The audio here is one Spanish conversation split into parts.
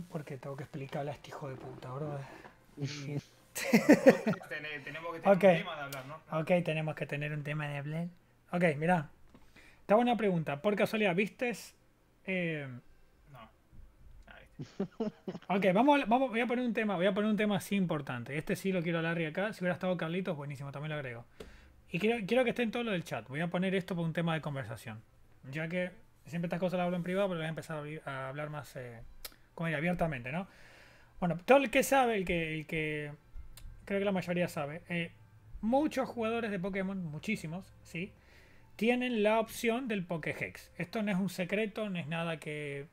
Porque tengo que explicarle a este hijo de puta, bro. tenemos que tener de hablar, ¿no? Ok, tenemos que tener un tema de hablar. Ok, mira. está buena pregunta. Por casualidad, ¿vistes? Eh... No. Ah, ok, vamos, vamos, voy a poner un tema, voy a poner un tema así importante. Este sí lo quiero hablar y acá. Si hubiera estado Carlitos, buenísimo, también lo agrego. Y quiero, que esté en todo lo del chat. Voy a poner esto por un tema de conversación. Ya que siempre estas cosas las hablo en privado, pero voy a empezar a hablar más eh, como abiertamente, ¿no? Bueno, todo el que sabe, el que, el que creo que la mayoría sabe, eh, muchos jugadores de Pokémon, muchísimos, ¿sí? Tienen la opción del Pokéhex. Esto no es un secreto, no es nada que,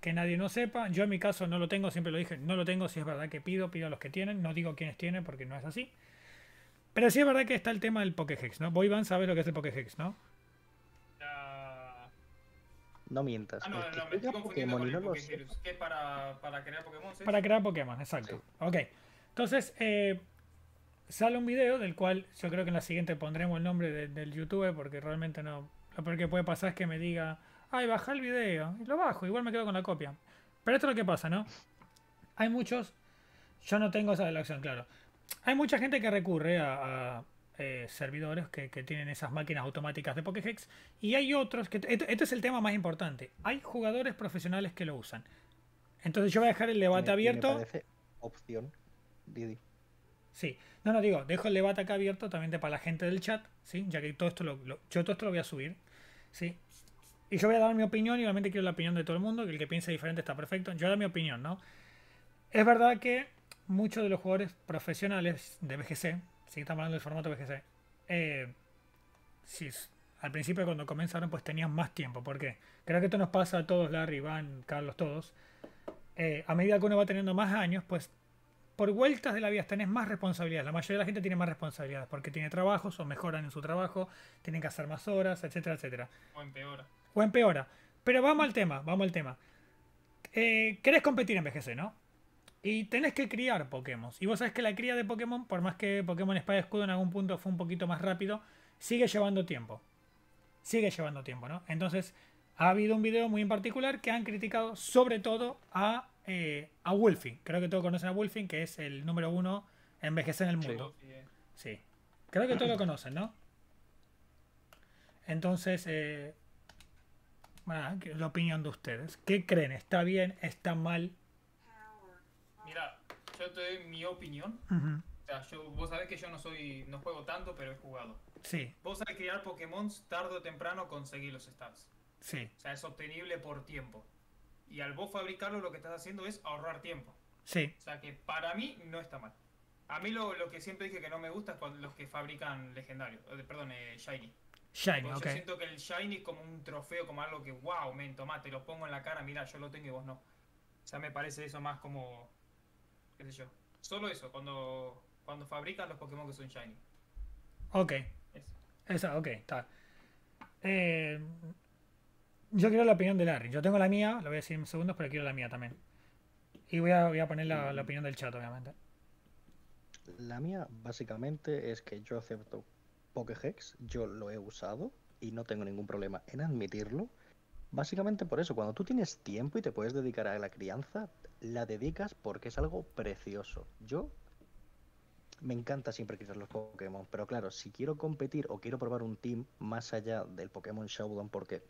que nadie no sepa. Yo en mi caso no lo tengo, siempre lo dije, no lo tengo, si es verdad que pido, pido a los que tienen, no digo quiénes tienen porque no es así. Pero sí es verdad que está el tema del Pokéhex, ¿no? Voy, Van, sabes lo que es el Pokéhex, ¿no? No mientas. Ah, no, no, me estoy con es para, crear Pokémon. Para crear Pokémon, exacto. Ok. Entonces, eh, sale un video del cual yo creo que en la siguiente pondremos el nombre del YouTube, porque realmente no. Lo peor que puede pasar es que me diga, ay, baja el video. Y lo bajo, igual me quedo con la copia. Pero esto es lo que pasa, ¿no? Hay muchos. Yo no tengo esa de la acción, claro. Hay mucha gente que recurre a eh, servidores que, tienen esas máquinas automáticas de Pokéhex y hay otros que... Este, es el tema más importante. Hay jugadores profesionales que lo usan. Entonces yo voy a dejar el debate abierto. opción, Didi. Sí, no, no, digo, dejo el debate acá abierto también para la gente del chat, ¿sí? Ya que todo esto lo, yo todo esto lo voy a subir, ¿sí? Y yo voy a dar mi opinión y obviamente quiero la opinión de todo el mundo, que el que piense diferente está perfecto. Yo dar mi opinión, ¿no? Es verdad que muchos de los jugadores profesionales de BGC, si estamos hablando del formato BGC. Eh, al principio cuando comenzaron pues tenían más tiempo, porque creo que esto nos pasa a todos, Larry, Iván, Carlos, todos. Eh, a medida que uno va teniendo más años, pues por vueltas de la vida tenés más responsabilidades. La mayoría de la gente tiene más responsabilidades porque tiene trabajos o mejoran en su trabajo, tienen que hacer más horas, etcétera, etcétera. O empeora. O empeora. Pero vamos al tema, vamos al tema. Eh, querés competir en BGC, ¿no? Y tenés que criar Pokémon. Y vos sabés que la cría de Pokémon, por más que Pokémon Espada y Escudo en algún punto fue un poquito más rápido, sigue llevando tiempo. Sigue llevando tiempo, ¿no? Entonces, ha habido un video muy en particular que han criticado sobre todo a, eh, a Wolfing. Creo que todos conocen a Wolfing, que es el número uno envejecer en el mundo. Sí. Creo que todos lo conocen, ¿no? Entonces, eh, la opinión de ustedes. ¿Qué creen? ¿Está bien? ¿Está mal? mira, yo te doy mi opinión. O sea, vos sabés que yo no soy, no juego tanto, pero he jugado. Sí. Vos que crear Pokémon, tarde o temprano conseguir los stats. Sí. O sea, es obtenible por tiempo. Y al vos fabricarlo, lo que estás haciendo es ahorrar tiempo. Sí. O sea, que para mí no está mal. A mí lo, lo que siempre dije que no me gusta es cuando los que fabrican legendarios. Eh, perdón, eh, Shiny. Shiny, Yo siento que el Shiny es como un trofeo, como algo que, wow, men, tomá, te lo pongo en la cara, mira, yo lo tengo y vos no. O sea, me parece eso más como Solo eso, cuando, cuando fabrican los Pokémon que son shiny. Ok. exacto ok, está. Eh, yo quiero la opinión de Larry. Yo tengo la mía, lo voy a decir en segundos, pero quiero la mía también. Y voy a, voy a poner la, mm. la, opinión del chat, obviamente. La mía, básicamente, es que yo acepto Pokéhex, yo lo he usado y no tengo ningún problema en admitirlo. Básicamente por eso, cuando tú tienes tiempo y te puedes dedicar a la crianza, la dedicas porque es algo precioso. Yo me encanta siempre quitar los Pokémon, pero claro, si quiero competir o quiero probar un team más allá del Pokémon Showdown, porque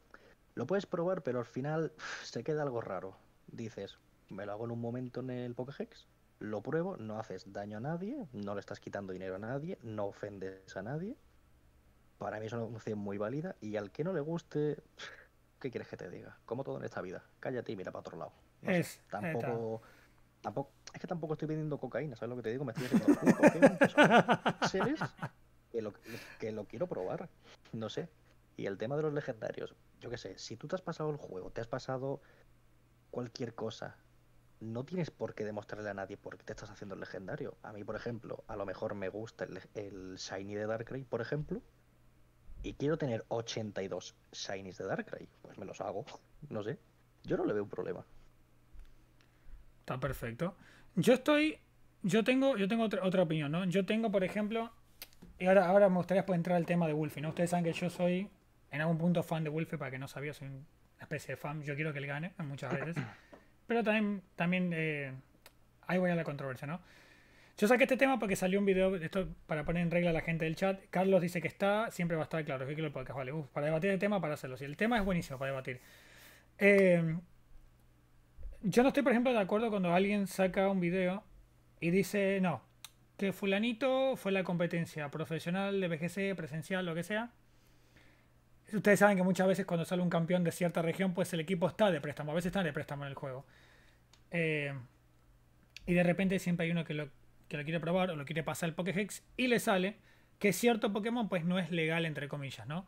lo puedes probar, pero al final se queda algo raro. Dices, me lo hago en un momento en el Pokéhex, lo pruebo, no haces daño a nadie, no le estás quitando dinero a nadie, no ofendes a nadie. Para mí es una función muy válida y al que no le guste, ¿qué quieres que te diga? Como todo en esta vida, cállate y mira para otro lado es, tampoco, tampoco, es que tampoco estoy vendiendo cocaína, ¿sabes lo que te digo? Me estoy diciendo, que lo, que lo quiero probar, no sé. Y el tema de los legendarios, yo qué sé, si tú te has pasado el juego, te has pasado cualquier cosa, no tienes por qué demostrarle a nadie por qué te estás haciendo el legendario. A mí, por ejemplo, a lo mejor me gusta el, el Shiny de Darkrai, por ejemplo, y quiero tener 82 Shinies de Darkrai, pues me los hago, no sé. Yo no le veo un problema. Está perfecto. Yo estoy. Yo tengo, yo tengo otra, otra opinión, ¿no? Yo tengo, por ejemplo. Y ahora, ahora me gustaría entrar al tema de Wolfie, ¿no? Ustedes saben que yo soy en algún punto fan de Wolfie, para que no sabía, soy una especie de fan. Yo quiero que él gane muchas veces. Pero también, también eh, ahí voy a la controversia, ¿no? Yo saqué este tema porque salió un video, esto para poner en regla a la gente del chat. Carlos dice que está, siempre va a estar claro, que vale, para debatir el tema, para hacerlo. Si el tema es buenísimo para debatir. Eh, yo no estoy, por ejemplo, de acuerdo cuando alguien saca un video y dice, no, que fulanito fue la competencia profesional de BGC, presencial, lo que sea. Ustedes saben que muchas veces cuando sale un campeón de cierta región, pues el equipo está de préstamo, a veces está de préstamo en el juego. Eh, y de repente siempre hay uno que lo, quiere probar o lo quiere pasar al Pokéhex y le sale que cierto Pokémon pues no es legal, entre comillas, ¿no?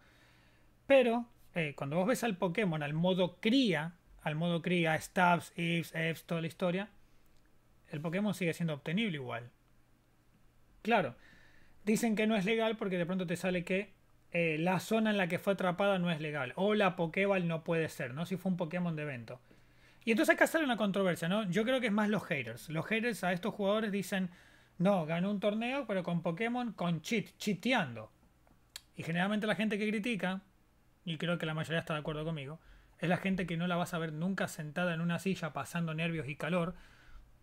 Pero eh, cuando vos ves al Pokémon al modo cría, al modo cría, stabs, ifs, eps, toda la historia, el Pokémon sigue siendo obtenible igual. Claro, dicen que no es legal porque de pronto te sale que eh, la zona en la que fue atrapada no es legal. O la Pokéball no puede ser, ¿no? Si fue un Pokémon de evento. Y entonces acá sale una controversia, ¿no? Yo creo que es más los haters. Los haters a estos jugadores dicen, no, ganó un torneo, pero con Pokémon, con cheat, chiteando. Y generalmente la gente que critica, y creo que la mayoría está de acuerdo conmigo, es la gente que no la vas a ver nunca sentada en una silla pasando nervios y calor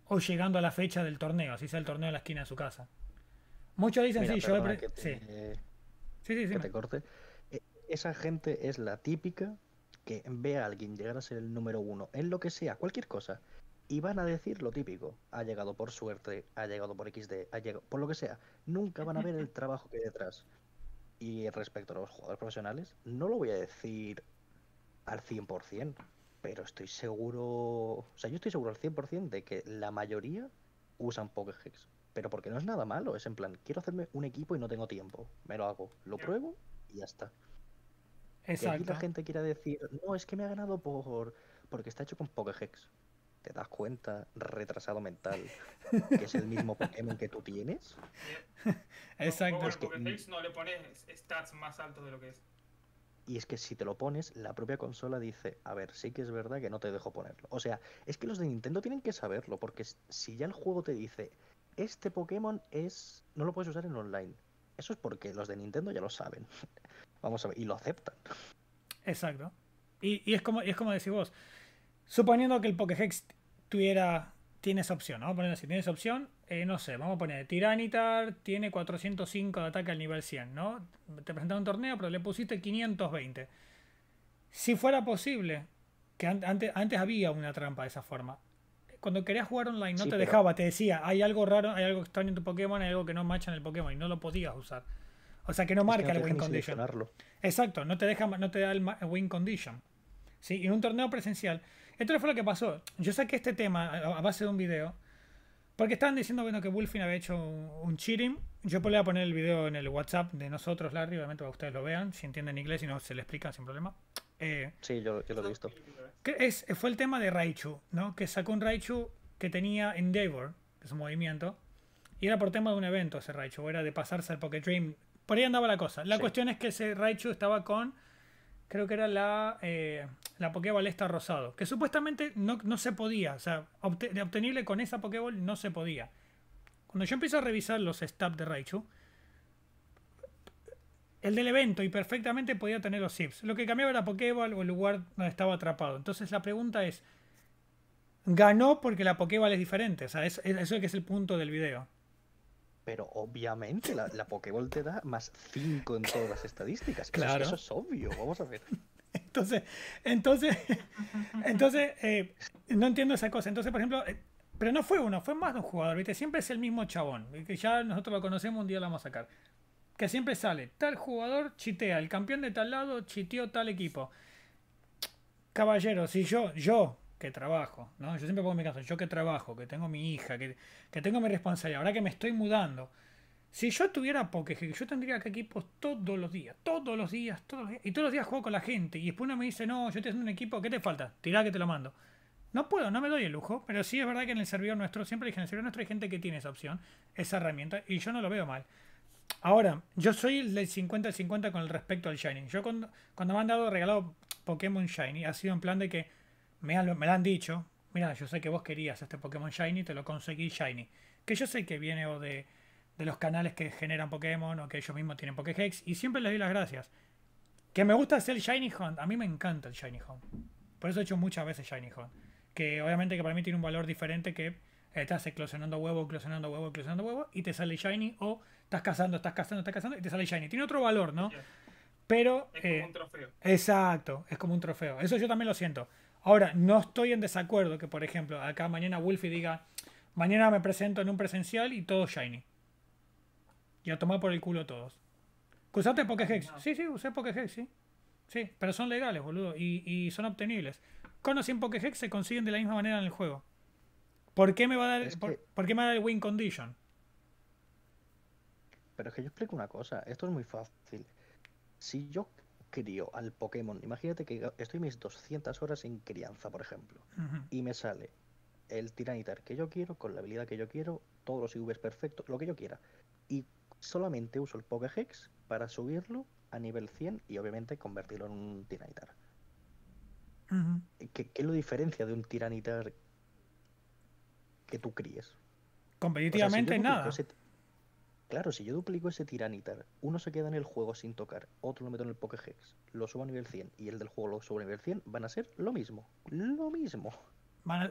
o llegando a la fecha del torneo, así sea el torneo en la esquina de su casa. Muchos dicen, sí, yo... que sí. sí, sí, eh, Esa gente es la típica que ve a alguien llegar a ser el número uno en lo que sea, cualquier cosa, y van a decir lo típico. Ha llegado por suerte, ha llegado por XD, ha llegado por lo que sea. Nunca van a ver el trabajo que hay detrás. Y respecto a los jugadores profesionales, no lo voy a decir al 100%, pero estoy seguro, o sea, yo estoy seguro al 100% de que la mayoría usan Pokéhex, pero porque no es nada malo, es en plan, quiero hacerme un equipo y no tengo tiempo, me lo hago, lo pruebo y ya está. Exacto. Y aquí la gente quiera decir, no, es que me ha ganado por porque está hecho con Pokéhex. ¿Te das cuenta, retrasado mental, que es el mismo Pokémon que tú tienes? Exacto. no le pones stats más altos de lo que es. Y es que si te lo pones, la propia consola dice, a ver, sí que es verdad que no te dejo ponerlo. O sea, es que los de Nintendo tienen que saberlo, porque si ya el juego te dice, este Pokémon es... no lo puedes usar en online. Eso es porque los de Nintendo ya lo saben. Vamos a ver, y lo aceptan. Exacto. Y, es como, es como decís vos, suponiendo que el Pokéhex tuviera, Tienes opción, ¿no? a ponerlo así, tienes opción, eh, no sé, vamos a poner, Tiranitar tiene 405 de ataque al nivel 100, ¿no? Te presentaron un torneo, pero le pusiste 520. Si fuera posible, que antes, antes, había una trampa de esa forma. Cuando querías jugar online no te dejaba, te decía, hay algo raro, hay algo extraño en tu Pokémon, hay algo que no macha en el Pokémon y no lo podías usar. O sea que no marca el win condition. Exacto, no te deja, no te da el win condition. Sí, en un torneo presencial. Esto fue lo que pasó. Yo saqué este tema a base de un video porque estaban diciendo bueno, que wolfing había hecho un, cheating. Yo voy a poner el video en el WhatsApp de nosotros, Larry, obviamente para que ustedes lo vean, si entienden inglés y no se le explican sin problema. Eh, sí, yo, lo he visto. es, fue el tema de Raichu, ¿no? Que sacó un Raichu que tenía Endeavor, que es un movimiento, y era por tema de un evento ese Raichu, era de pasarse al Pocket Dream. Por ahí andaba la cosa. La cuestión es que ese Raichu estaba con creo que era la, eh, la Pokéball esta rosado, que supuestamente no, se podía, o sea, obtenible con esa Pokéball no se podía. Cuando yo empiezo a revisar los stats de Raichu, el del evento y perfectamente podía tener los zips. Lo que cambiaba era Pokéball o el lugar donde estaba atrapado. Entonces la pregunta es, ¿ganó porque la Pokéball es diferente? O sea, eso, eso es el punto del video pero obviamente la, la Pokéball te da más 5 en todas las estadísticas. Claro. Eso, es obvio, vamos a ver. Entonces, entonces, entonces, eh, no entiendo esa cosa. Entonces, por ejemplo, eh, pero no fue uno, fue más de un jugador, ¿viste? Siempre es el mismo chabón, que ya nosotros lo conocemos, un día lo vamos a sacar. Que siempre sale, tal jugador chitea, el campeón de tal lado chiteó tal equipo. Caballero, si yo, yo, que trabajo, ¿no? Yo siempre pongo mi caso. yo que trabajo, que tengo mi hija, que, tengo mi responsabilidad, ahora que me estoy mudando. Si yo tuviera que yo tendría que equipos todos los días, todos los días, todos los días, y todos los días juego con la gente, y después uno me dice, no, yo te haciendo un equipo, ¿qué te falta? Tirá que te lo mando. No puedo, no me doy el lujo, pero sí es verdad que en el servidor nuestro, siempre dije, en el servidor nuestro hay gente que tiene esa opción, esa herramienta, y yo no lo veo mal. Ahora, yo soy el del 50 50 con respecto al Shining. Yo cuando, cuando me han dado regalado Pokémon Shiny, ha sido en plan de que me, lo han dicho. Mira, yo sé que vos querías este Pokémon Shiny, te lo conseguí Shiny. Que yo sé que viene o de, de los canales que generan Pokémon o que ellos mismos tienen Pokéhex, Y siempre les doy las gracias. Que me gusta hacer el Shiny Hunt. A mí me encanta el Shiny Hunt. Por eso he hecho muchas veces Shiny Hunt. Que obviamente que para mí tiene un valor diferente que eh, estás eclosionando huevo, eclosionando huevo, eclosionando huevo y te sale Shiny o estás cazando, estás cazando, estás cazando y te sale Shiny. Tiene otro valor, ¿no? Pero... Es como eh, un trofeo. Exacto, es como un trofeo. Eso yo también lo siento. Ahora, no estoy en desacuerdo que, por ejemplo, acá mañana Wolfie diga, mañana me presento en un presencial y todo shiny. Y a tomar por el culo todos. usaste Pokéhex. Sí, sí, usé Pokéhex, sí. Sí, pero son legales, boludo. Y, son obtenibles. o sin Pokéhex se consiguen de la misma manera en el juego. ¿Por qué me va a dar, ¿por qué me va a dar el win condition? Pero es que yo explico una cosa. Esto es muy fácil. Si yo al Pokémon, imagínate que estoy mis 200 horas en crianza, por ejemplo, y me sale el Tiranitar que yo quiero, con la habilidad que yo quiero, todos los IVs perfectos, lo que yo quiera. Y solamente uso el Pokéhex para subirlo a nivel 100 y obviamente convertirlo en un Tiranitar. ¿Qué, es lo diferencia de un Tiranitar que tú críes? Competitivamente nada. Claro, si yo duplico ese Tiranitar, uno se queda en el juego sin tocar, otro lo meto en el Pokéhex, lo subo a nivel 100 y el del juego lo subo a nivel 100, van a ser lo mismo. Lo mismo.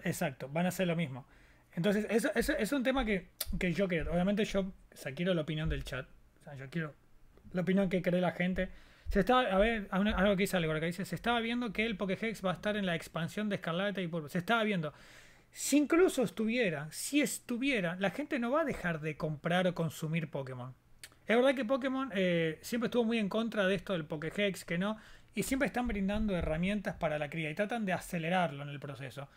exacto, van a ser lo mismo. Entonces, eso, es un tema que, que yo quiero, Obviamente, yo quiero la opinión del chat. O sea, yo quiero la opinión que cree la gente. Se está, a ver, algo que dice que dice, se estaba viendo que el Pokéhex va a estar en la expansión de Escarlata y Púrpura. Se estaba viendo. Si incluso estuviera, si estuviera, la gente no va a dejar de comprar o consumir Pokémon. Es verdad que Pokémon eh, siempre estuvo muy en contra de esto del Pokéhex, que no, y siempre están brindando herramientas para la cría y tratan de acelerarlo en el proceso.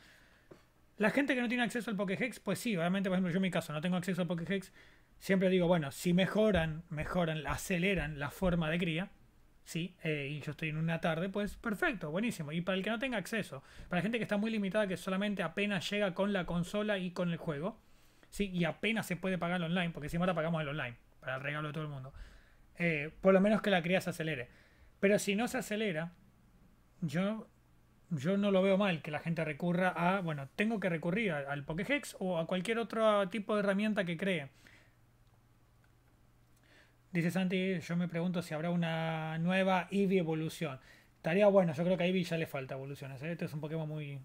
La gente que no tiene acceso al Pokéhex, pues sí, obviamente, por ejemplo, yo en mi caso no tengo acceso al Pokéhex, siempre digo, bueno, si mejoran, mejoran, aceleran la forma de cría, sí, eh, y yo estoy en una tarde, pues perfecto, buenísimo. Y para el que no tenga acceso, para la gente que está muy limitada, que solamente apenas llega con la consola y con el juego, sí, y apenas se puede pagar online, porque si ahora pagamos el online, para el regalo de todo el mundo. Eh, por lo menos que la cría se acelere. Pero si no se acelera, yo, yo no lo veo mal que la gente recurra a, bueno, tengo que recurrir al Pokéhex o a cualquier otro tipo de herramienta que cree. Dice Santi, yo me pregunto si habrá una nueva Eevee evolución. Estaría bueno, yo creo que a Eevee ya le falta evoluciones. ¿eh? Este es un Pokémon muy,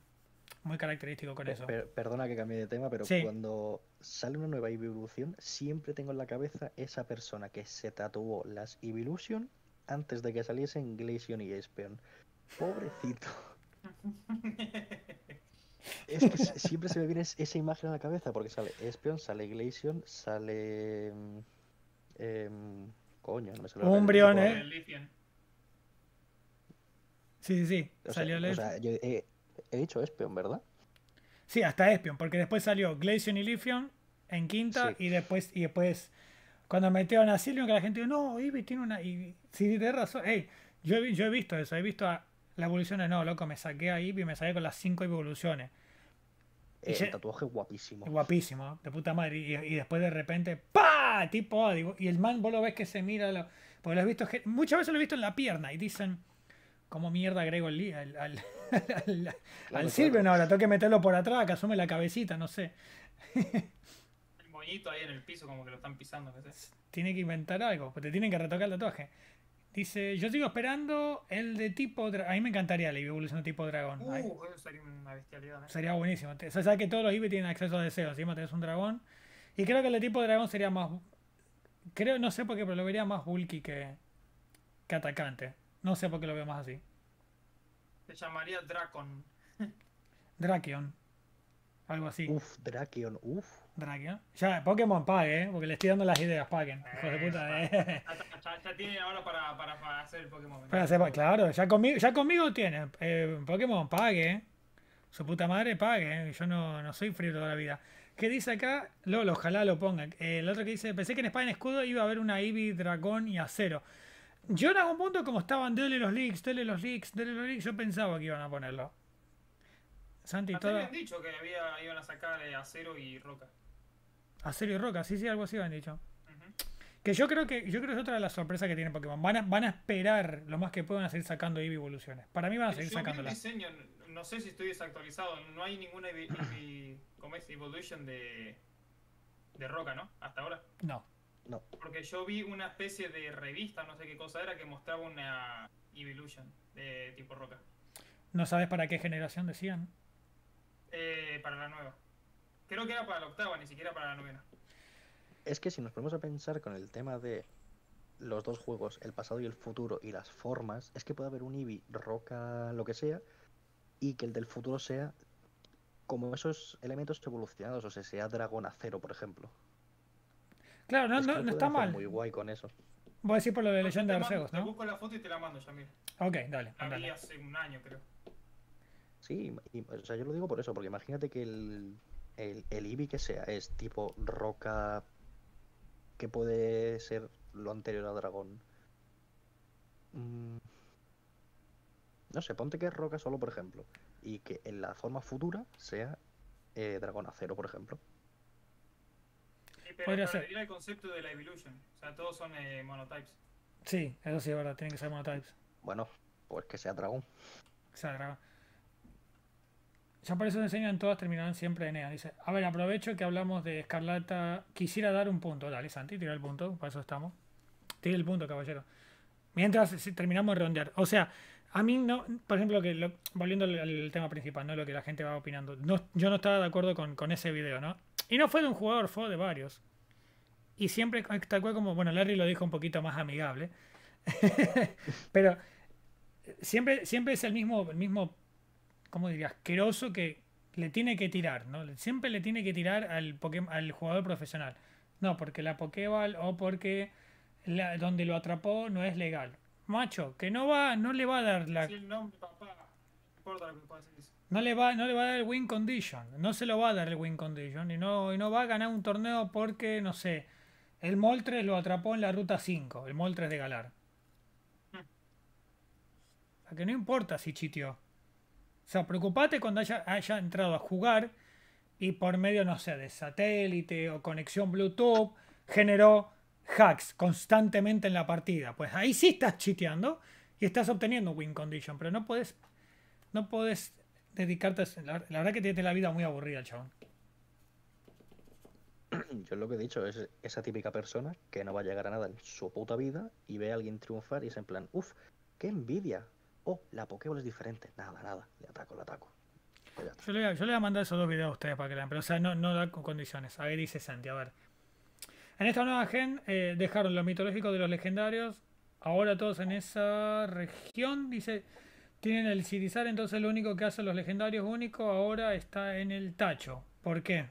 muy característico con eso. perdona que cambie de tema, pero cuando sale una nueva Eevee evolución, siempre tengo en la cabeza esa persona que se tatuó las Evolution antes de que saliesen Glaceon y Espeon. Pobrecito. es que siempre se me viene esa imagen a la cabeza porque sale Espeon, sale Glaceon, sale mm, Em, coño, no me Un Brion, eh. Sí, sí, sí. salió o sea, he, dicho Espion, ¿verdad? Sí, hasta Espion, porque después salió Glacian y Lithion en quinta y después y después cuando metieron a Silvio que la gente dijo, no, Ivy tiene una... Y, sí, tienes razón. Hey, yo, he, yo he visto eso, he visto a las evoluciones, no, loco, me saqué a Ivy y me saqué con las cinco evoluciones. Ese eh, el tatuaje guapísimo. Guapísimo, de puta madre. Y, y después de repente, ¡pa! Ah, tipo, ah, digo, y el man vos lo ves que se mira, lo, porque lo has visto, muchas veces lo he visto en la pierna y dicen, como mierda agrego el, al, al, al, ahora tengo que meterlo por atrás, que asume la cabecita, no sé. el moñito ahí en el piso, como que lo están pisando. Tiene que inventar algo, te tienen que retocar el tatuaje. Dice, yo sigo esperando el de tipo dragón. A mí me encantaría el de tipo dragón. Uh, ¿eh? sería buenísimo. sabes que todos los IV tienen acceso a deseos. Si un dragón, y creo que el de tipo dragón sería más. Creo, no sé por qué, pero lo vería más bulky que, que atacante. No sé por qué lo veo más así. Se llamaría Dracon. Drakion. Algo así. Uf, Drakion, uf. Drakion. Ya, Pokémon pague, ¿eh? porque le estoy dando las ideas, paguen. Eh, Hijo de puta, eh. Ya, tiene ahora para, para, para, hacer Pokémon. claro, ya conmigo, ya conmigo tiene. Eh, Pokémon pague. Eh. Su puta madre pague. Yo no, no soy frío toda la vida qué dice acá, Lolo, ojalá lo pongan. Eh, el otro que dice, pensé que en España escudo iba a haber una Ivy, Dragón y Acero. Yo en algún punto, como estaban, dele los leaks, dele los leaks, dele los leaks, yo pensaba que iban a ponerlo. Santi, todo. habían dicho que iban a sacar eh, acero y roca. Acero y roca, sí, sí, algo así habían dicho. Que yo creo que yo creo que es otra de las sorpresas que tiene Pokémon. Van a, esperar lo más que puedan a seguir sacando Eevee evoluciones. Para mí van a seguir sacándolas no sé si estoy desactualizado, no hay ninguna ¿cómo evolution de, de Roca, ¿no? Hasta ahora. No. No. Porque yo vi una especie de revista, no sé qué cosa era, que mostraba una evolution de tipo Roca. ¿No sabes para qué generación decían? Eh, para la nueva. Creo que era para la octava, ni siquiera para la novena. Es que si nos ponemos a pensar con el tema de los dos juegos, el pasado y el futuro, y las formas, es que puede haber un Eevee roca, lo que sea, y que el del futuro sea como esos elementos evolucionados, o sea, sea Dragón Acero, por ejemplo. Claro, no, no, está mal. Muy guay con eso. Voy a decir por lo de no, Leyenda de Arceus, ¿no? Te busco la foto y te la mando, Samir. Ok, dale. La hace un año, creo. Sí, o sea, yo lo digo por eso, porque imagínate que el, el, el Ibi que sea es tipo roca que puede ser lo anterior a dragón. Mmm no sé, ponte que es roca solo, por ejemplo, y que en la forma futura sea eh, dragón acero, por ejemplo. Sí, Podría ser. el concepto de la evolution, o sea, todos son eh, monotypes. Sí, eso sí es verdad, tienen que ser monotypes. Bueno, pues que sea dragón. Que sea dragón. Ya por eso enseñan todas, terminarán siempre en EA. Dice, a ver, aprovecho que hablamos de Escarlata. Quisiera dar un punto. Dale, Santi, tira el punto, para eso estamos. Tira el punto, caballero. Mientras terminamos de redondear. O sea, a mí no, por ejemplo, que volviendo al, tema principal, ¿no? Lo que la gente va opinando. yo no estaba de acuerdo con, ese video, ¿no? Y no fue de un jugador, fue de varios. Y siempre, ah, tal cual como, bueno, Larry lo dijo un poquito más amigable. Pero eh, siempre, siempre es el mismo, el mismo, ¿cómo diría? Asqueroso que le tiene que tirar, ¿no? Siempre le tiene que tirar al, al jugador profesional. No, porque la Pokéball o porque donde lo atrapó no es legal. Macho, que no va, no le va a dar la. No le, va, no le va a dar el win condition. No se lo va a dar el win condition. Y no, y no va a ganar un torneo porque, no sé, el Moltres lo atrapó en la ruta 5, el Moltres de Galar. Hmm. que no importa si chitió. O sea, preocupate cuando haya, haya entrado a jugar y por medio, no sé, de satélite o conexión Bluetooth generó hacks constantemente en la partida. Pues ahí sí estás chiteando y estás obteniendo win condition, pero no puedes, no puedes dedicarte La, la verdad que tiene la vida muy aburrida, chabón. Yo lo que he dicho es esa típica persona que no va a llegar a nada en su puta vida y ve a alguien triunfar y es en plan, uff, qué envidia. Oh, la Pokéball es diferente. Nada, nada. Le ataco, le ataco. Pues yo le, voy a, mandar esos dos videos a ustedes para que lean, pero o sea, no, no da condiciones. Ahí dice Santi, a ver. En esta nueva gen eh, dejaron lo mitológico de los legendarios. Ahora todos en esa región, dice, tienen el Cirizar, entonces lo único que hacen los legendarios único ahora está en el tacho. ¿Por qué?